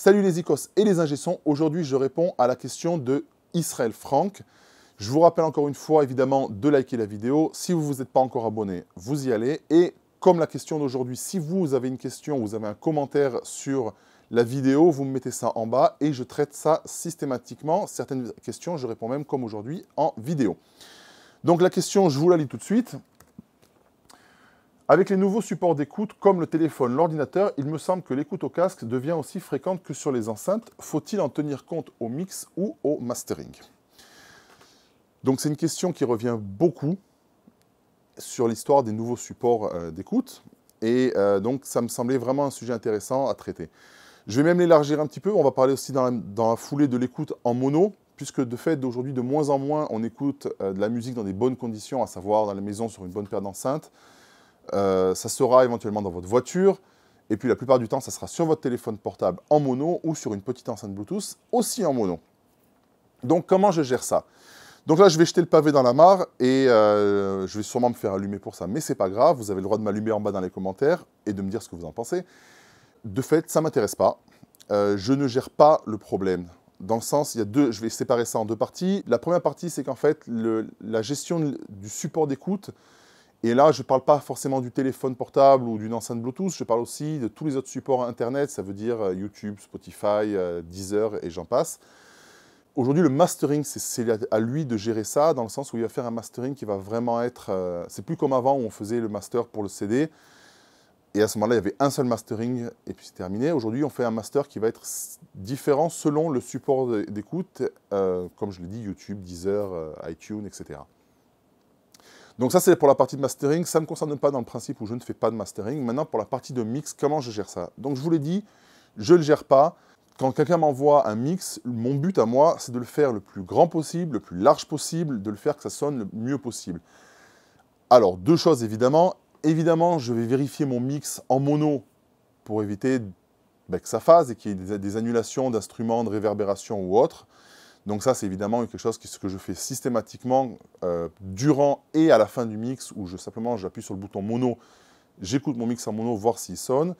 Salut les icos et les ingessons. Aujourd'hui, je réponds à la question de Israël Franck. Je vous rappelle encore une fois, évidemment, de liker la vidéo. Si vous ne vous êtes pas encore abonné, vous y allez. Et comme la question d'aujourd'hui, si vous avez une question, vous avez un commentaire sur la vidéo, vous me mettez ça en bas et je traite ça systématiquement. Certaines questions, je réponds même comme aujourd'hui en vidéo. Donc la question, je vous la lis tout de suite. Avec les nouveaux supports d'écoute comme le téléphone, l'ordinateur, il me semble que l'écoute au casque devient aussi fréquente que sur les enceintes. Faut-il en tenir compte au mix ou au mastering Donc c'est une question qui revient beaucoup sur l'histoire des nouveaux supports euh, d'écoute. Et euh, donc ça me semblait vraiment un sujet intéressant à traiter. Je vais même l'élargir un petit peu. On va parler aussi dans la, foulée de l'écoute en mono, puisque de fait aujourd'hui, de moins en moins on écoute euh, de la musique dans des bonnes conditions, à savoir dans la maison sur une bonne paire d'enceintes. Euh, ça sera éventuellement dans votre voiture, et puis la plupart du temps, ça sera sur votre téléphone portable en mono ou sur une petite enceinte Bluetooth aussi en mono. Donc comment je gère ça Donc là, je vais jeter le pavé dans la mare et euh, je vais sûrement me faire allumer pour ça, mais c'est pas grave, vous avez le droit de m'allumer en bas dans les commentaires et de me dire ce que vous en pensez. De fait, ça m'intéresse pas. Euh, je ne gère pas le problème. Dans le sens, il y a deux, je vais séparer ça en deux parties. La première partie, c'est qu'en fait, la gestion du support d'écoute, et là, je ne parle pas forcément du téléphone portable ou d'une enceinte Bluetooth, je parle aussi de tous les autres supports Internet, ça veut dire euh, YouTube, Spotify, euh, Deezer et j'en passe. Aujourd'hui, le mastering, c'est à lui de gérer ça, dans le sens où il va faire un mastering qui va vraiment être... Euh, c'est plus comme avant où on faisait le master pour le CD, et à ce moment-là, il y avait un seul mastering et puis c'est terminé. Aujourd'hui, on fait un master qui va être différent selon le support d'écoute, comme je l'ai dit, YouTube, Deezer, iTunes, etc. Donc ça, c'est pour la partie de mastering. Ça ne me concerne pas dans le principe où je ne fais pas de mastering. Maintenant, pour la partie de mix, comment je gère ça Donc je vous l'ai dit, je ne le gère pas. Quand quelqu'un m'envoie un mix, mon but à moi, c'est de le faire le plus grand possible, le plus large possible, de le faire que ça sonne le mieux possible. Alors, deux choses évidemment. Évidemment, je vais vérifier mon mix en mono pour éviter ben, que ça fasse et qu'il y ait des, des annulations d'instruments, de réverbération ou autre. Donc ça, c'est évidemment quelque chose que, je fais systématiquement euh, durant et à la fin du mix, où je simplement j'appuie sur le bouton mono, j'écoute mon mix en mono, voir s'il sonne.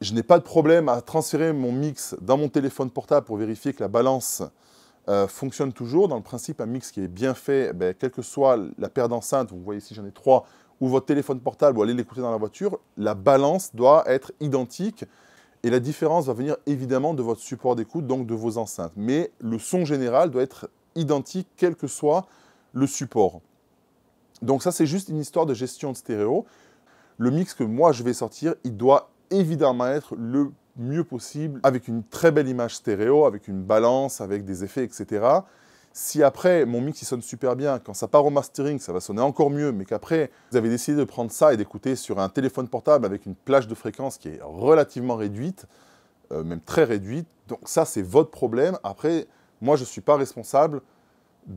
Je n'ai pas de problème à transférer mon mix dans mon téléphone portable pour vérifier que la balance euh, fonctionne toujours. Dans le principe, un mix qui est bien fait, eh ben, quelle que soit la paire d'enceintes, vous voyez ici j'en ai trois, ou votre téléphone portable, ou allez l'écouter dans la voiture, la balance doit être identique. Et la différence va venir évidemment de votre support d'écoute, donc de vos enceintes. Mais le son général doit être identique quel que soit le support. Donc ça, c'est juste une histoire de gestion de stéréo. Le mix que moi, je vais sortir, il doit évidemment être le mieux possible avec une très belle image stéréo, avec une balance, avec des effets, etc. Si après, mon mix il sonne super bien, quand ça part au mastering, ça va sonner encore mieux, mais qu'après, vous avez décidé de prendre ça et d'écouter sur un téléphone portable avec une plage de fréquence qui est relativement réduite, euh, même très réduite, donc ça, c'est votre problème. Après, moi, je ne suis pas responsable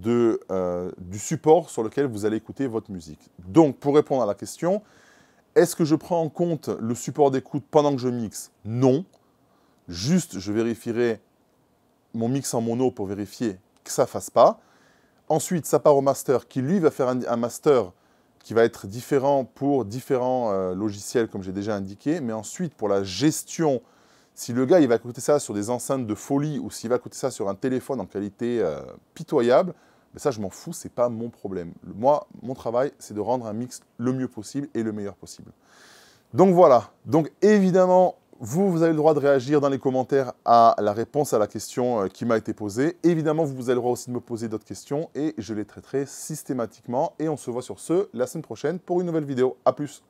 euh, du support sur lequel vous allez écouter votre musique. Donc, pour répondre à la question, est-ce que je prends en compte le support d'écoute pendant que je mixe Non. Juste, je vérifierai mon mix en mono pour vérifier que ça fasse pas. Ensuite, ça part au master qui, lui, va faire un, master qui va être différent pour différents euh, logiciels, comme j'ai déjà indiqué. Mais ensuite, pour la gestion, si le gars il va écouter ça sur des enceintes de folie ou s'il va écouter ça sur un téléphone en qualité euh, pitoyable, mais ben ça, je m'en fous, c'est pas mon problème. Moi, mon travail, c'est de rendre un mix le mieux possible et le meilleur possible. Donc voilà. Donc évidemment, vous, vous avez le droit de réagir dans les commentaires à la réponse à la question euh, qui m'a été posée. Évidemment, vous avez le droit aussi de me poser d'autres questions et je les traiterai systématiquement. Et on se voit sur ce la semaine prochaine pour une nouvelle vidéo. A plus